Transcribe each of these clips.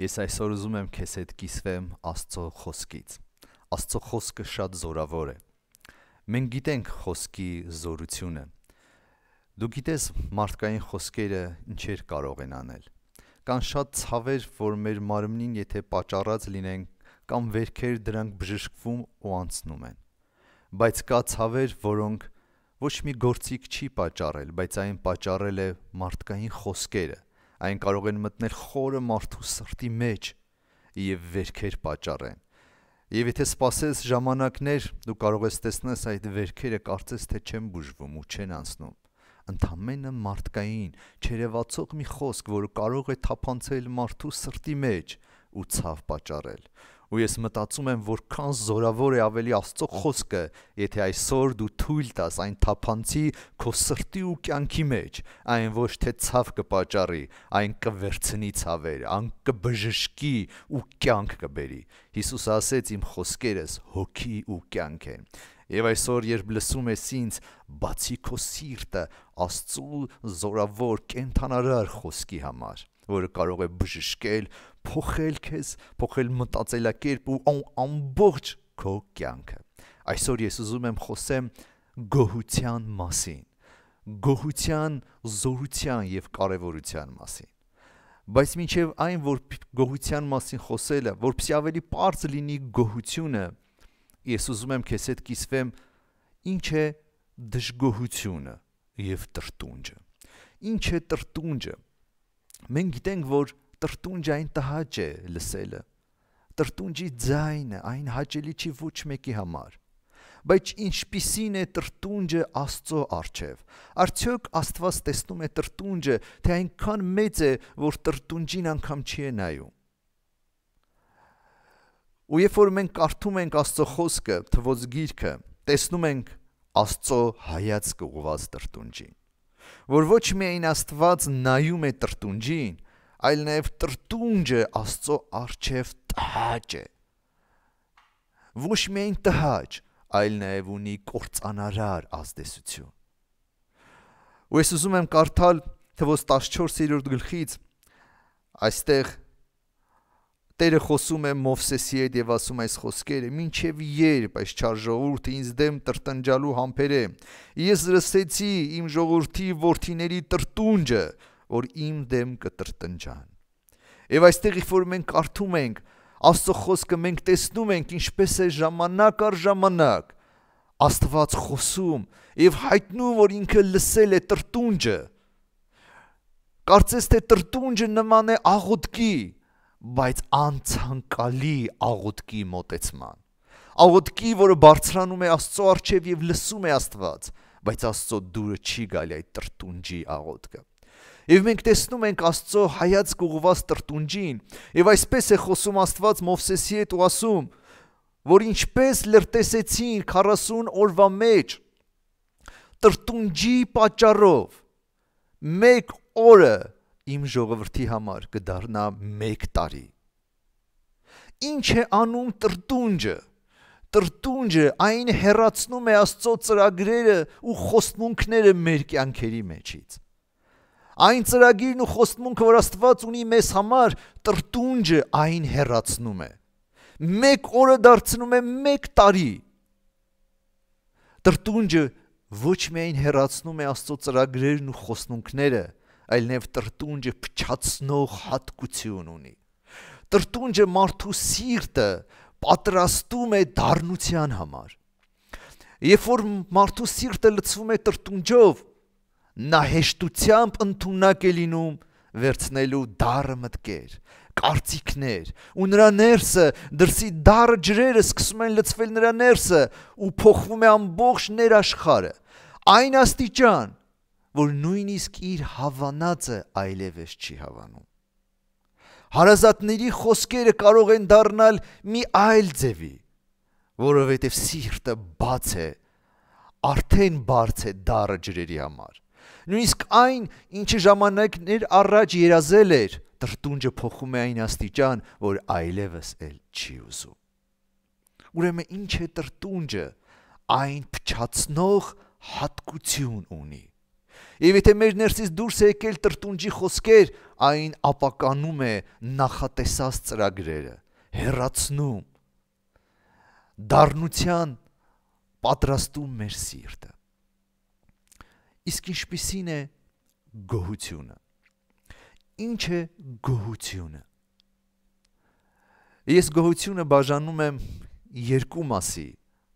Ես այսօր ուզում եմ քեզ հետ կիսվեմ Աստծո խոսքից։ Աստծո խոսքը շատ զորավոր է։ Մենք գիտենք խոսքի զորությունը։ Դու գիտես մարդկային խոսքերը ինչեր կարող են անել։ Կան շատ ցավեր, որ մեր մարմնին եթե պատճառած լինեն, կամ վերքեր դրանք բժշկվում ու անցնում են։ Բայց կա ցավեր, որոնք ոչ մի գործիք չի պատճառել, բայց այն պատճառել է մարդկային խոսքերը Այն կարող են մտնել խորը մարդու սրտի մեջ եւ վերքեր պատճառեն։ Եվ եթե սпасես ժամանակներ, դու կարող ես տեսնես այդ վերքերը կարծես թե չեն բուժվում ու չեն անցնում։ Ընդամենը մարդկային, չերևացող մի խոսք, որը կարող է թափանցել մարդու սրտի մեջ ու ցավ պատճառել ու ես մտածում եմ, որ քան զորավոր է ավելի Աստծո խոսքը, եթե այսօր դու թույլ տաս այն թափանցի քո սրտի ու կյանքի մեջ, այն ոչ թե ցավ կպաճառի, այն կվերցնի ցավեր, ան կբժշկի ու կյանք կբերի։ Հիսուս ասեց իմ խոսքերս հոգի ու կյանք են։ Եվ այսօր երբ լսում ես ինձ, բացի քո սիրտը Աստծո զորավոր կենթանարար խոսքի համար, որը կարող է բժշկել փոխել քեզ, փոխել մտածելակերպ ու ամբողջ քո կյանքը։ Այսօր ես ուզում եմ խոսեմ գոհության մասին, գոհության, զորության եւ կարեւորության մասին։ Բայց մինչեւ այն, որ գոհության մասին խոսելը, որpիսի ավելի པարզ լինի գոհությունը, ես ուզում եմ քեզ հետ կիսվեմ ինչ է դժգոհությունը եւ տրտունջը։ Ինչ է տրտունջը։ Մենք գիտենք, որ Տրտունջային տհաճ է լսելը։ Տրտունջի ձայնը այն հաճելի չի ոչ մեկի համար։ Բայց ինչպիսին է տրտունջը Աստծո արչև։ Արդյոք Աստված տեսնում է տրտունջը, թե այնքան մեծ է, որ տրտունջին անգամ չի նայում։ Ու երբ որ մենք կարդում ենք Աստծո խոսքը, թվոց գիրքը, տեսնում ենք Աստծո հայացքը ուղված տրտունջին, որ ոչ միայն Աստված նայում է տրտունջին, այլ նաև տրտունջը Աստծո արչև տհաճ է։ Ոչ միայն տհաճ, այլ նաև ունի կործանարար ազդեցություն։ Ու ես ուզում եմ կարդալ Թվոց 14-րդ գլխից այստեղ Տերը խոսում է Մովսեսի հետ եւ ասում այս խոսքերը. «Մինչև երբ այս չար ժողովուրդը ինձ դեմ տրտնջալու համբեր է, ես լսեցի իմ ժողովրդի worth-իների տրտունջը, որ իմ դեմ կտրտնջան։ Եվ այստեղ իղ որ մենք արթում ենք Աստծո խոսքը մենք տեսնում ենք ինչպես է ժամանակ առ ժամանակ Աստված խոսում եւ հայտնում որ ինքը լսել է տրտունջը։ Կարծես թե տրտունջը նման է աղոթքի, բայց անցանկալի աղոթքի մոտեցման։ Աղոթքի, որը բարձրանում է Աստծո արչեւ եւ լսում է Աստված, բայց Աստծո դուրը չի գալի այդ տրտունջի աղոթքը։ Եվ մենք տեսնում ենք Աստծո հայացք ուղված տրտունջին, եւ այսպես է խոսում Աստված Մովսեսի հետ ու ասում, որ ինչպես լրտեսեցին 40 օրվա մեջ տրտունջի պատճառով մեկ օրը իմ ժողովրդի համար կդառնա 1 տարի։ Ինչ է անում տրտունջը։ Տրտունջը այն հերացնում է Աստծո ծրագրերը ու խոստմունքները մեր կյանքերի մեջից։ Այն ծրագիրն ու խոստմունքը, որ Աստված ունի մեզ համար, տրտունջը այն հեռացնում է։ Մեկ օրը դարձնում է մեկ տարի։ Տրտունջը ոչ միայն հեռացնում է Աստծո ծրագրերն ու խոստմունքները, այլ նաև տրտունջը փչացնող հատկություն ունի։ Տրտունջը մարդու սիրտը պատրաստում է դառնության համար։ Երբ որ մարդու սիրտը լցվում է տրտունջով, նա հեշտությամբ ընդունակ է լինում վերցնելու դառը մտքեր, կարծիքներ, ու նրա ներսը դրսի դառը ջրերը սկսում են լցվել նրա ներսը ու փոխվում է ամբողջ ներաշխարը։ Այն աստիճան, որ նույնիսկ իր հավանածը այլևս չի հավանում։ Հարազատների խոսքերը կարող են դառնալ մի այլ ձևի, որովհետև սիրտը բաց է, արդեն բարձ է դառը ջրերի համար։ Նույնիսկ այն, ինչը ժամանակներ առաջ երազել էր, տրտունջը փոխում է այն աստիճան, որ այլևս էլ չի ուզում։ Ուրեմն ինչ է տրտունջը, այն փչացնող հատկություն ունի։ Եվ եթե մեր ներսից դուրս է եկել տրտունջի խոսքեր, այն ապականում է նախատեսած ծրագրերը, հերացնում, դառնության պատրաստում մեր սիրտը։ Իսկ ինչպիսին է գոհությունը։ Ինչ է գոհությունը։ Ես գոհությունը բաժանում եմ երկու մասի,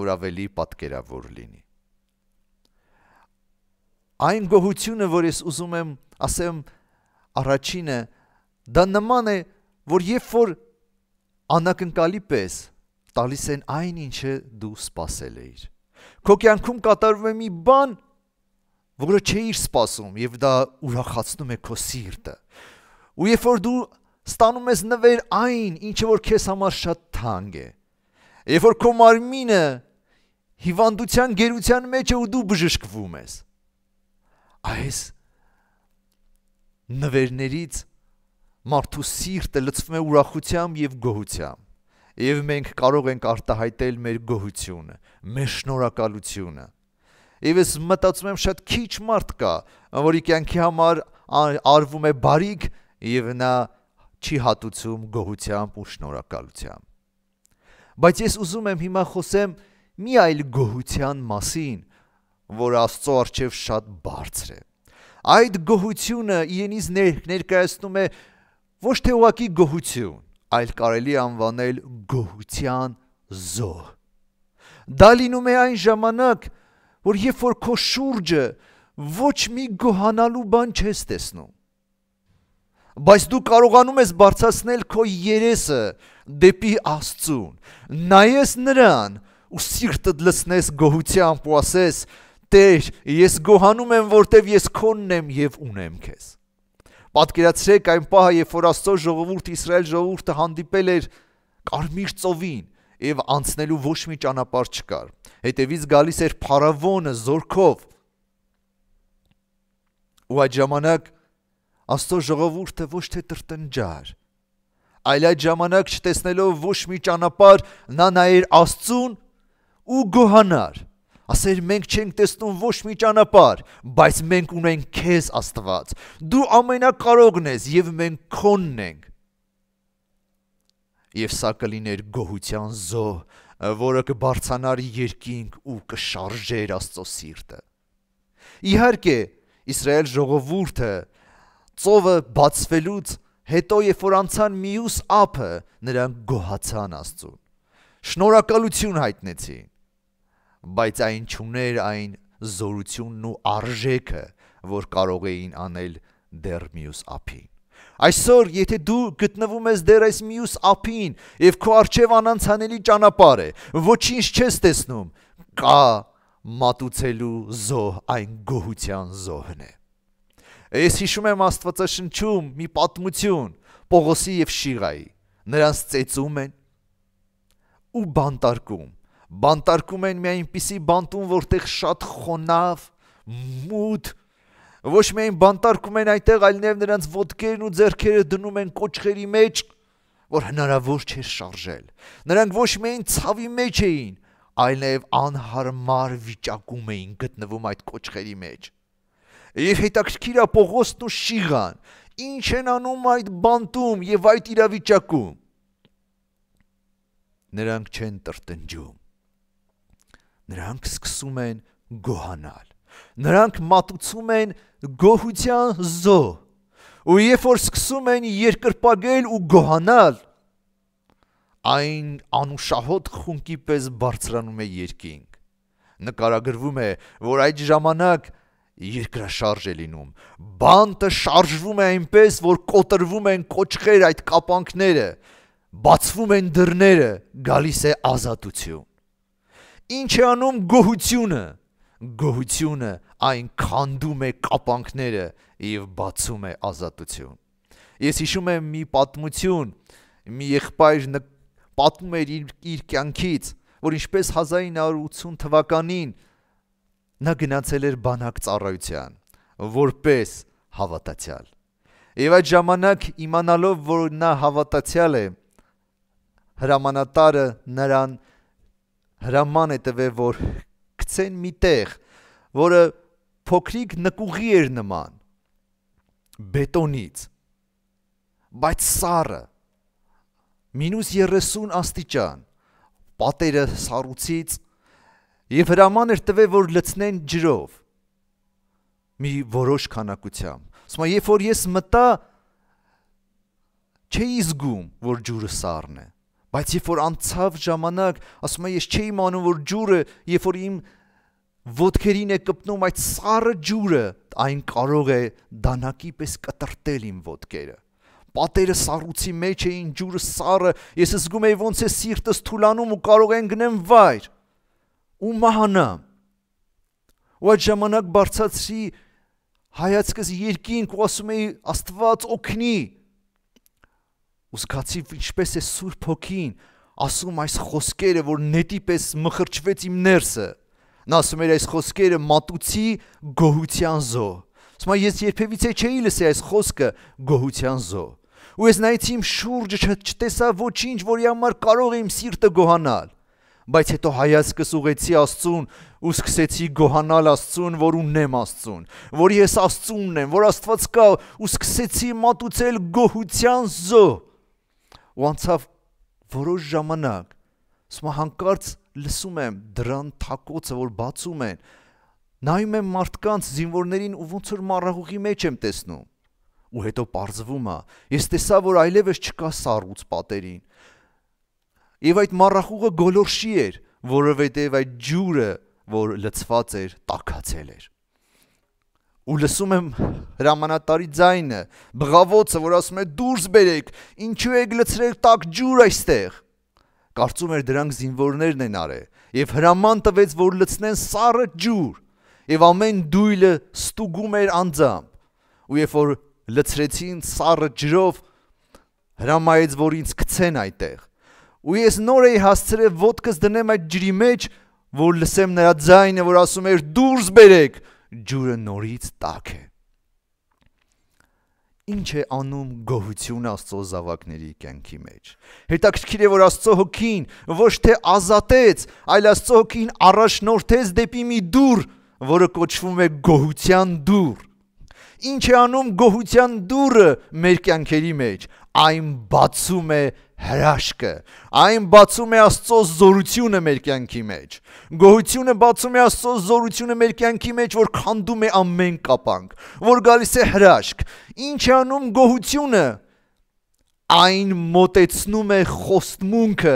որ ավելի պատկերավոր լինի։ Այն գոհությունը, որ ես ուզում եմ, ասեմ, առաջինը դա նման է, որ երբ որ անակնկալի պես տալիս են այն, ինչը դու սпасել էիր։ Քո կյանքում կատարվում է մի բան, որը չէիր սպասում եւ դա ուրախացնում է քո սիրտը։ Ու երբ որ դու ստանում ես նվեր այն, ինչը որ քեզ համար շատ թանկ է, երբ որ քո մարմինը հիվանդության գերության մեջ է ու դու բժշկվում ես, այս նվերներից մարդու սիրտը լցվում է ուրախությամբ եւ գոհությամբ եւ մենք կարող ենք արտահայտել մեր գոհությունը, մեր շնորհակալությունը Եվ ես մտածում եմ շատ քիչ մարդ կա, որի կյանքի համար արվում է բարիք եւ նա չի հատուցում գոհությամբ ու շնորհակալությամբ։ Բայց ես ուզում եմ հիմա խոսեմ մի այլ գոհության մասին, որ Աստծո արչեւ շատ բարձր է։ Այդ գոհությունը իրենից ներ, ներկայացնում է ոչ թե ուղակի գոհություն, այլ կարելի անվանել գոհության զոհ։ Դա լինում է այն ժամանակ, որ երբ որ քո շուրջը ոչ մի գոհանալու բան չես տեսնում, բայց դու կարողանում ես բարձրացնել քո երեսը դեպի Աստծուն։ Նայես նրան ու սիրտդ լցնես գոհությամբ ու ասես. Տեր, ես գոհանում եմ, որտեվ ես քոնն եմ եւ ունեմ քեզ։ Պատկերացրեք այն պահը, երբ որ Աստծո ժողովուրդ Իսրայել ժողովուրդը հանդիպել էր կարմիր ծովին, եւ անցնելու ոչ մի ճանապարհ չկար։ Հետևից գալիս էր փարավոնը զորքով։ Ու այդ ժամանակ Աստծո ժողովուրդը ոչ թե տրտնջար, այլ այդ ժամանակ չտեսնելով ոչ մի ճանապարհ, նա նայեր Աստծուն ու գոհանար։ Ասեր մենք չենք տեսնում ոչ մի ճանապարհ, բայց մենք ունենք քեզ Աստված։ Դու ամենակարողն ես եւ մենք քոնն ենք եւ սա կլիներ գոհության զո, որը կբարձանար երկինք ու կշարժեր Աստծո սիրտը։ Իհարկե, Իսրայել ժողովուրդը ծովը բացվելուց հետո, երբ որ անցան միուս ափը, նրանք գոհացան Աստծուն։ Շնորհակալություն հայտնեցին։ Բայց այն ճուներ այն զորությունն ու արժեքը, որ կարող էին անել դեռ մյուս ափին։ Այսօր, եթե դու գտնվում ես դեր այս մյուս ափին եւ քո արջև անանցանելի ճանապարհ է, ոչինչ չես տեսնում, կա մատուցելու զոհ այն գոհության զոհն է։ Ես հիշում եմ Աստվածաշնչում մի պատմություն Պողոսի եւ Շիղայի։ Նրանց ծեծում են ու բանտարկում։ Բանտարկում են մի այնպիսի բանտում, որտեղ շատ խոնավ, մութ ոչ միայն բանտարկում են այնտեղ, այլ նաև նրանց ոտքերն ու ձեռքերը դնում են կոճղերի մեջ, որ հնարավոր չէր շարժել։ Նրանք ոչ միայն ցավի մեջ էին, այլ նաև անհարմար վիճակում էին գտնվում այդ կոճղերի մեջ։ Եվ հետաքրքիր է Պողոսն ու Շիղան, ինչ են անում այդ բանտում եւ այդ իրավիճակում։ Նրանք չեն տրտնջում։ Նրանք սկսում են գոհանալ։ Նրանք մատուցում են գոհության զո։ Ու երբ որ սկսում են երկրպագել ու գոհանալ, այն անուշահոտ խունկի պես բարձրանում է երկինք։ Նկարագրվում է, որ այդ ժամանակ երկրաշարժ է լինում։ Բանտը շարժվում է այնպես, որ կոտրվում են կոճղեր այդ կապանքները, բացվում են դռները, գալիս է ազատություն։ Ինչ է անում գոհությունը։ Գոհությունը այն քանդում է կապանքները եւ բացում է ազատություն։ Ես հիշում եմ մի պատմություն, մի եղբայր պատմում էր իր, իր կյանքից, որ ինչպես 1980 թվականին նա գնացել էր բանակ ծառայության որպես հավատացյալ։ Եվ այդ ժամանակ իմանալով, որ նա հավատացյալ է, հրամանատարը նրան հրաման է տվել, որ գցեն միտեղ, որը փոքրիկ նկուղի էր նման բետոնից բայց սառը մինուս 30 աստիճան պատերը սառուցից եւ հրաման էր տվել որ լցնեն ջրով մի որոշ քանակությամբ ասում եմ երբ որ ես մտա չէի զգում որ ջուրը սառն է բայց երբ որ անցավ ժամանակ ասում եմ ես չէի իմանում որ ջուրը երբ որ իմ ոտքերին է կպնում այդ սառը ջուրը, այն կարող է դանակի պես կտրտել իմ ոտքերը։ Պատերը սառուցի մեջ էին ջուրը սառը, ես զգում էի ոնց է սիրտս թուլանում ու կարող են գնեմ վայր։ Ու մահանամ։ Ու այդ ժամանակ բարձացի հայացքս երկինք ու ասում էի Աստված օգնի։ Ու զգացի ինչպես է Սուրբ Հոգին ասում այս խոսքերը, որ նետի պես մխրճվեց իմ ներսը։ Նա ասում էր այս խոսքերը մատուցի գոհության զո։ Ասում է ես երբևիցե չէի լսի այս խոսքը գոհության զո։ Ու ես նայեցի իմ շուրջը չտեսա ոչինչ, որի համար կարող իմ սիրտը գոհանալ բայց հետո հայացքս ուղեցի Աստծուն ու սկսեցի գոհանալ Աստծուն, որ ունեմ Աստծուն, որ ես Աստծունն եմ, որ Աստված կա ու սկսեցի մատուցել գոհության զո։ Ու անցավ որոշ ժամանակ, սա հանկարծ լսում եմ դրան թակոցը, որ բացում են։ Նայում եմ մարդկանց զինվորներին ու ոնց որ մառախուղի մեջ եմ տեսնում։ Ու հետո པարզվում է, ես տեսա, որ այլևս չկա սառուց պատերին։ Եվ այդ մառախուղը գոլորշի էր, որովհետև այդ ջուրը, որ լցված էր, տակացել էր։ Ու լսում եմ հրամանատարի ձայնը, բղավոցը, որ ասում է՝ դուրս բերեք, ինչու եք լցրել տակ ջուր այստեղ։ Կարծում էր դրանք զինվորներն են արել եւ հրաման տվեց, որ լցնեն սառը ջուր եւ ամեն դույլը ստուգում էր անձամբ։ Ու երբ որ լցրեցին սառը ջրով, հրամայեց, որ ինձ գցեն այդտեղ։ Ու ես նոր էի հասցրել ոդկս դնեմ այդ ջրի մեջ, որ լսեմ նրա ձայնը, որ ասում էր՝ դուրս բերեք, ջուրը նորից տաք է ինչ է անում գոհություն Աստծո զավակների կյանքի մեջ։ Հետաքրքիր է, որ Աստծո հոգին ոչ թե ազատեց, այլ Աստծո հոգին առաջնորդեց դեպի մի դուռ, որը կոչվում է գոհության դուռ։ Ինչ է անում գոհության դուռը մեր կյանքերի մեջ։ Այն բացում է հրաշքը։ Այն բացում է Աստծո զորությունը մեր կյանքի մեջ։ Գոհությունը բացում է Աստծո զորությունը մեր կյանքի մեջ, որ քանդում է ամեն կապանք, որ գալիս է հրաշք։ Ինչ է անում գոհությունը։ Այն մոտեցնում է խոստմունքը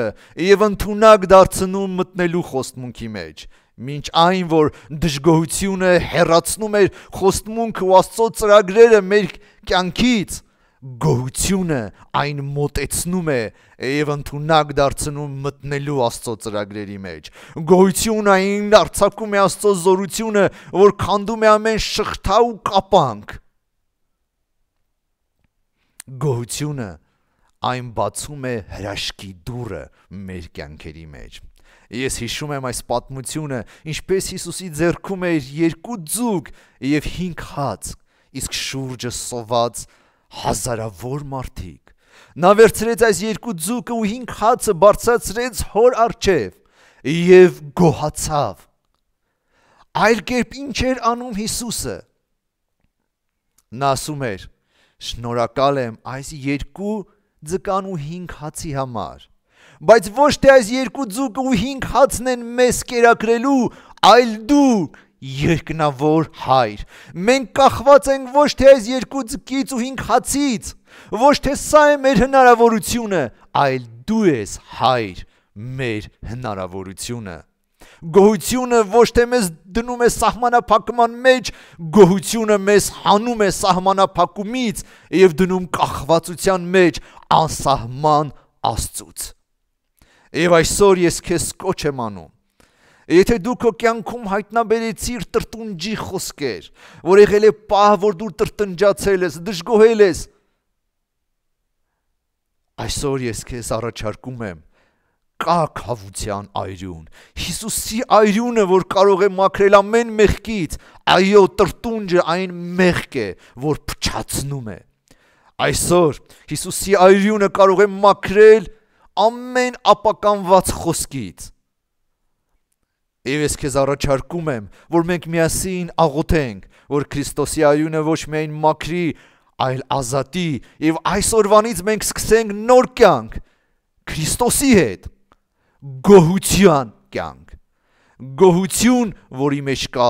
եւ ընդունակ դարձնում մտնելու խոստմունքի մեջ մինչ այն որ դժգոհությունը հեռացնում է խոստմունքը ու Աստծո ծրագրերը մեր կյանքից գոհությունը այն մոտեցնում է եւ ընդունակ դարձնում մտնելու Աստծո ծրագրերի մեջ։ Գոհությունը այն արցակում է Աստծո զորությունը, որ քանդում է ամեն շղթա ու կապանք։ Գոհությունը այն բացում է հրաշքի դուռը մեր կյանքերի մեջ։ Ես հիշում եմ այս պատմությունը, ինչպես Հիսուսի ձեռքում էր երկու ձուկ եւ 5 հաց, իսկ շուրջը սոված հազարավոր մարդիկ։ Նա վերցրեց այս երկու ձուկը ու 5 հացը բարձրացրեց հոր արջև եւ գոհացավ։ Այլ կերպ ինչ էր անում Հիսուսը։ Նա ասում էր. Շնորհակալ եմ այս երկու ձկան ու 5 հացի համար։ Բայց ոչ թե այս երկու ձուկը ու 5 հացն են մեզ կերակրելու, այլ դու երկնավոր հայր։ Մենք կախված ենք ոչ թե այս երկու ձկից ու հինգ հացից, ոչ թե սա է մեր հնարավորությունը, այլ դու ես հայր մեր հնարավորությունը։ Գոհությունը ոչ թե մեզ դնում է սահմանափակման մեջ, գոհությունը մեզ հանում է սահմանափակումից եւ դնում կախվածության մեջ անսահման Աստծուց։ Եվ այսօր ես քեզ կոչ եմ անում Եթե դու քո կյանքում հայտնաբերեցիր տրտունջի խոսքեր, որ եղել է պահ, որ դու տրտնջացել ես, դժգոհել ես, այսօր ես քեզ առաջարկում եմ կա խավության այրյուն։ Հիսուսի այրյունը, որ կարող է մաքրել ամեն մեղքից, այո, տրտունջը այն մեղք է, որ փչացնում է։ Այսօր Հիսուսի այրյունը կարող է մաքրել ամեն ապականված խոսքից։ Եվ ես քեզ առաջարկում եմ, որ մենք միասին աղոթենք, որ Քրիստոսի արյունը ոչ միայն մաքրի, այլ ազատի, եւ այսօրվանից մենք սկսենք նոր կյանք Քրիստոսի հետ։ Գոհության կյանք։ Գոհություն, որի մեջ կա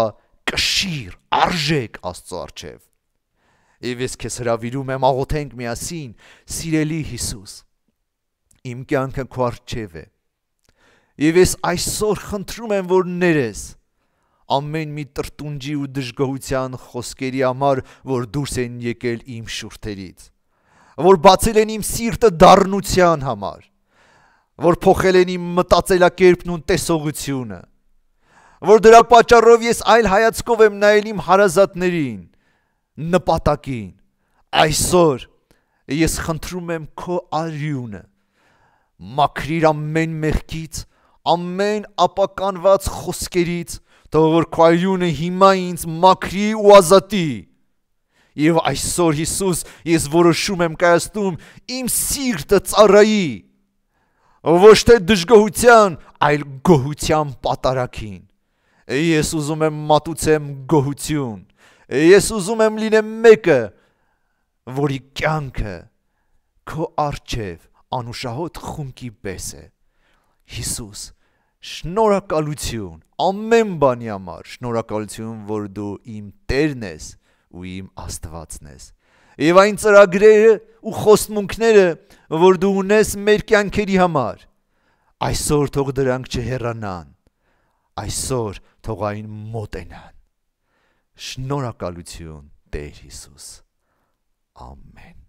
կշիռ, արժեք Աստծո արչեվ։ Եվ ես քեզ հրավիրում եմ աղոթենք միասին, սիրելի Հիսուս։ Իմ կյանքը քո արչև է։ Եվ ես այսօր խնդրում եմ, որ ներես ամեն մի տրտունջի ու դժգոհության խոսքերի համար, որ դուրս են եկել իմ շուրթերից, որ բացել են իմ սիրտը դառնության համար, որ փոխել են իմ մտածելակերպն ու տեսողությունը, որ դրա պատճառով ես այլ հայացքով եմ նայել իմ հարազատներին, նպատակին։ Այսօր ես խնդրում եմ քո արյունը մաքրիր ամեն մեղքից ամեն ապականված խոսքերից, թող որ քայլյունը հիմա ինձ մաքրի ու ազատի։ Եվ այսօր Հիսուս, ես որոշում եմ կայացնում իմ սիրտը ծառայի ոչ թե դժգոհության, այլ գոհության պատարակին։ Ես ուզում եմ մատուցեմ գոհություն։ Ես ուզում եմ լինեմ մեկը, որի կյանքը քո արչև անուշահոտ խունկի պես է։ Հիսուս, շնորհակալություն ամեն բանի համար, շնորհակալություն, որ դու իմ Տերն ես ու իմ Աստվածն ես։ Եվ այն ծրագրերը ու խոստմունքները, որ դու ունես մեր կյանքերի համար, այսօր թող դրանք չհեռանան։ Այսօր թող այն մոտենան։ Շնորհակալություն, Տեր Հիսուս։ Ամեն